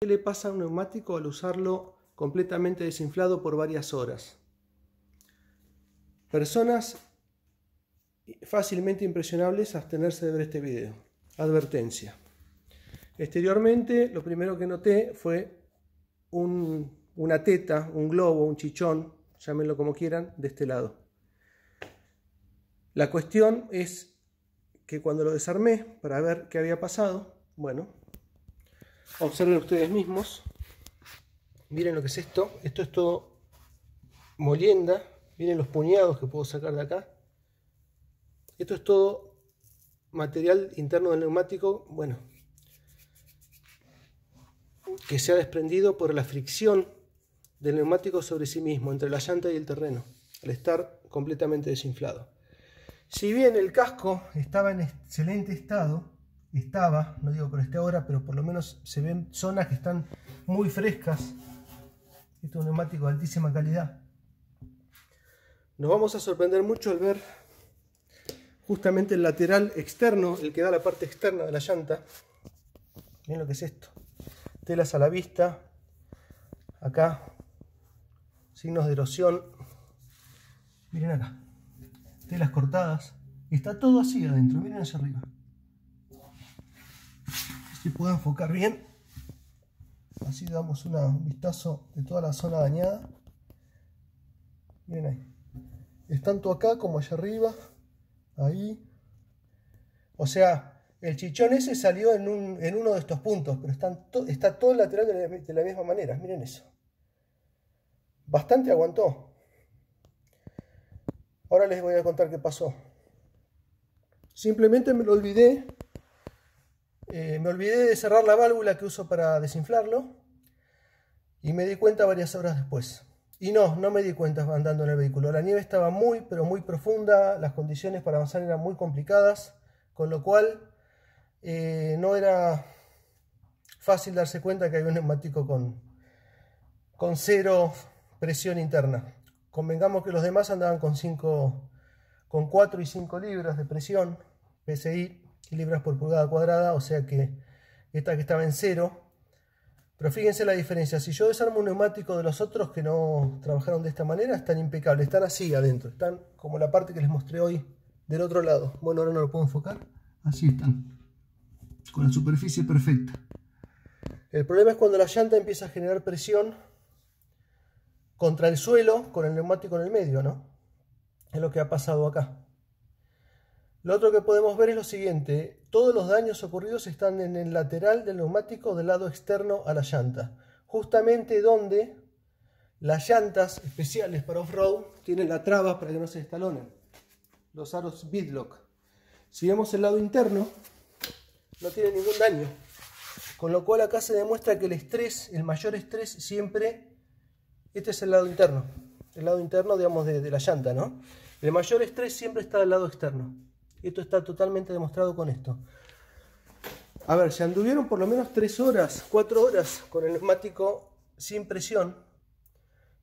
¿Qué le pasa a un neumático al usarlo completamente desinflado por varias horas? Personas fácilmente impresionables abstenerse de ver este video. Advertencia. Exteriormente, lo primero que noté fue una teta, un globo, un chichón, llámenlo como quieran, de este lado. La cuestión es que cuando lo desarmé para ver qué había pasado, bueno, Observen ustedes mismos. Miren lo que es esto. Esto es todo molienda. Miren los puñados que puedo sacar de acá. Esto es todo material interno del neumático, bueno, que se ha desprendido por la fricción del neumático sobre sí mismo, entre la llanta y el terreno, al estar completamente desinflado. Si bien el casco estaba en excelente estado, estaba, no digo por este esté ahora, pero por lo menos se ven zonas que están muy frescas. Esto es un neumático de altísima calidad. Nos vamos a sorprender mucho al ver justamente el lateral externo, el que da la parte externa de la llanta. Miren lo que es esto. Telas a la vista. Acá, signos de erosión. Miren acá. Telas cortadas. Está todo así adentro, miren hacia arriba puedo enfocar bien. Así damos un vistazo de toda la zona dañada. Miren ahí. Es tanto acá como allá arriba. Ahí. O sea, el chichón ese salió en, un, en uno de estos puntos, pero están está todo el lateral de la misma manera. Miren eso. Bastante aguantó. Ahora les voy a contar qué pasó. Simplemente me lo olvidé eh, me olvidé de cerrar la válvula que uso para desinflarlo y me di cuenta varias horas después. Y no, no me di cuenta andando en el vehículo. La nieve estaba muy, pero muy profunda, las condiciones para avanzar eran muy complicadas, con lo cual eh, no era fácil darse cuenta que había un neumático con, con cero presión interna. Convengamos que los demás andaban con 5, con 4 y 5 libras de presión, PSI, libras por pulgada cuadrada, o sea que esta que estaba en cero. Pero fíjense la diferencia, si yo desarmo un neumático de los otros que no trabajaron de esta manera, están impecables, están así adentro, están como la parte que les mostré hoy del otro lado. Bueno, ahora no lo puedo enfocar, así están, con la superficie perfecta. El problema es cuando la llanta empieza a generar presión contra el suelo con el neumático en el medio, ¿no? Es lo que ha pasado acá. Lo otro que podemos ver es lo siguiente, todos los daños ocurridos están en el lateral del neumático del lado externo a la llanta, justamente donde las llantas especiales para off-road tienen la traba para que no se estalonen, los aros Bitlock. Si vemos el lado interno, no tiene ningún daño, con lo cual acá se demuestra que el estrés, el mayor estrés siempre, este es el lado interno, el lado interno digamos de, de la llanta, ¿no? El mayor estrés siempre está del lado externo. Esto está totalmente demostrado con esto. A ver, se anduvieron por lo menos 3 horas, 4 horas con el neumático sin presión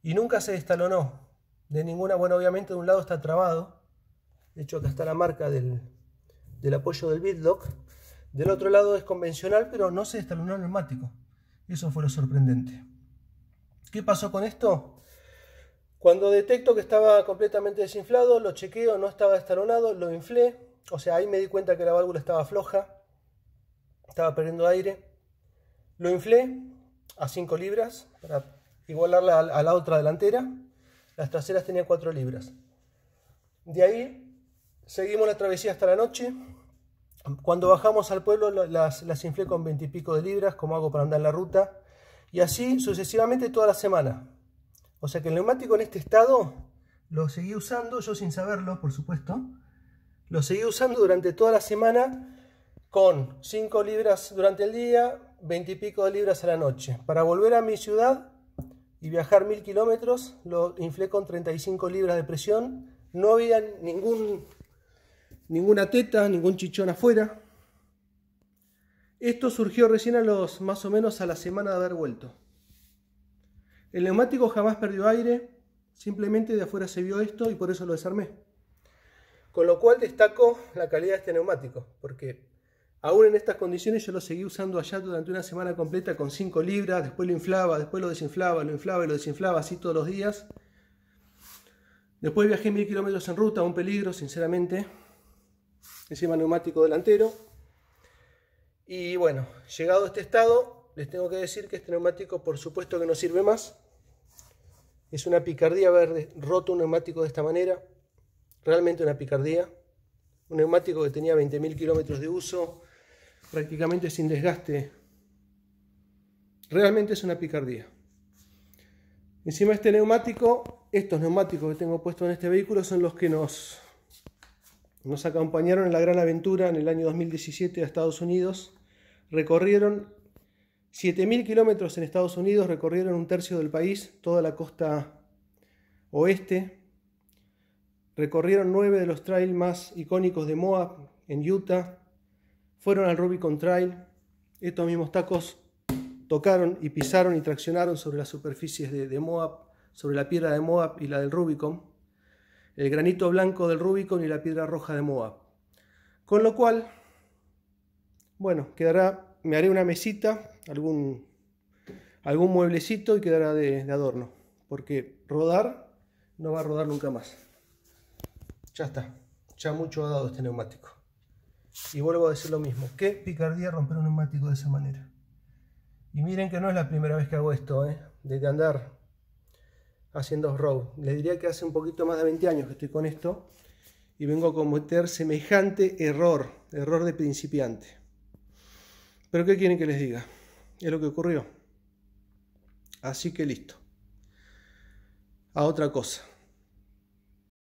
y nunca se destalonó. De ninguna, bueno, obviamente de un lado está trabado. De hecho, acá está la marca del, del apoyo del Bitlock. Del otro lado es convencional, pero no se destalonó el neumático. Eso fue lo sorprendente. ¿Qué pasó con esto? Cuando detecto que estaba completamente desinflado, lo chequeo, no estaba estalonado, lo inflé. O sea, ahí me di cuenta que la válvula estaba floja, estaba perdiendo aire. Lo inflé a 5 libras para igualarla a la otra delantera. Las traseras tenían 4 libras. De ahí seguimos la travesía hasta la noche. Cuando bajamos al pueblo las, las inflé con 20 y pico de libras, como hago para andar en la ruta. Y así sucesivamente toda la semana. O sea que el neumático en este estado lo seguí usando, yo sin saberlo, por supuesto. Lo seguí usando durante toda la semana con 5 libras durante el día, 20 y pico de libras a la noche. Para volver a mi ciudad y viajar mil kilómetros, lo inflé con 35 libras de presión. No había ningún, ninguna teta, ningún chichón afuera. Esto surgió recién a los más o menos a la semana de haber vuelto. El neumático jamás perdió aire, simplemente de afuera se vio esto y por eso lo desarmé. Con lo cual destaco la calidad de este neumático, porque aún en estas condiciones yo lo seguí usando allá durante una semana completa con 5 libras, después lo inflaba, después lo desinflaba, lo inflaba y lo desinflaba así todos los días. Después viajé mil kilómetros en ruta, un peligro, sinceramente. Encima neumático delantero. Y bueno, llegado a este estado, les tengo que decir que este neumático por supuesto que no sirve más. Es una picardía haber roto un neumático de esta manera. Realmente una picardía. Un neumático que tenía 20.000 kilómetros de uso, prácticamente sin desgaste. Realmente es una picardía. Encima este neumático, estos neumáticos que tengo puestos en este vehículo son los que nos, nos acompañaron en la gran aventura en el año 2017 a Estados Unidos. Recorrieron 7.000 kilómetros en Estados Unidos, recorrieron un tercio del país, toda la costa oeste. Recorrieron nueve de los trails más icónicos de Moab en Utah. Fueron al Rubicon Trail. Estos mismos tacos tocaron y pisaron y traccionaron sobre las superficies de, de Moab, sobre la piedra de Moab y la del Rubicon. El granito blanco del Rubicon y la piedra roja de Moab. Con lo cual, bueno, quedará me haré una mesita, algún, algún mueblecito y quedará de, adorno. Porque rodar no va a rodar nunca más. Ya está, ya mucho ha dado este neumático. Y vuelvo a decir lo mismo, qué picardía romper un neumático de esa manera. Y miren que no es la primera vez que hago esto, ¿eh? de desde andar haciendo road Les diría que hace un poquito más de 20 años que estoy con esto y vengo a cometer semejante error, error de principiante. Pero ¿qué quieren que les diga? Es lo que ocurrió. Así que listo. A otra cosa.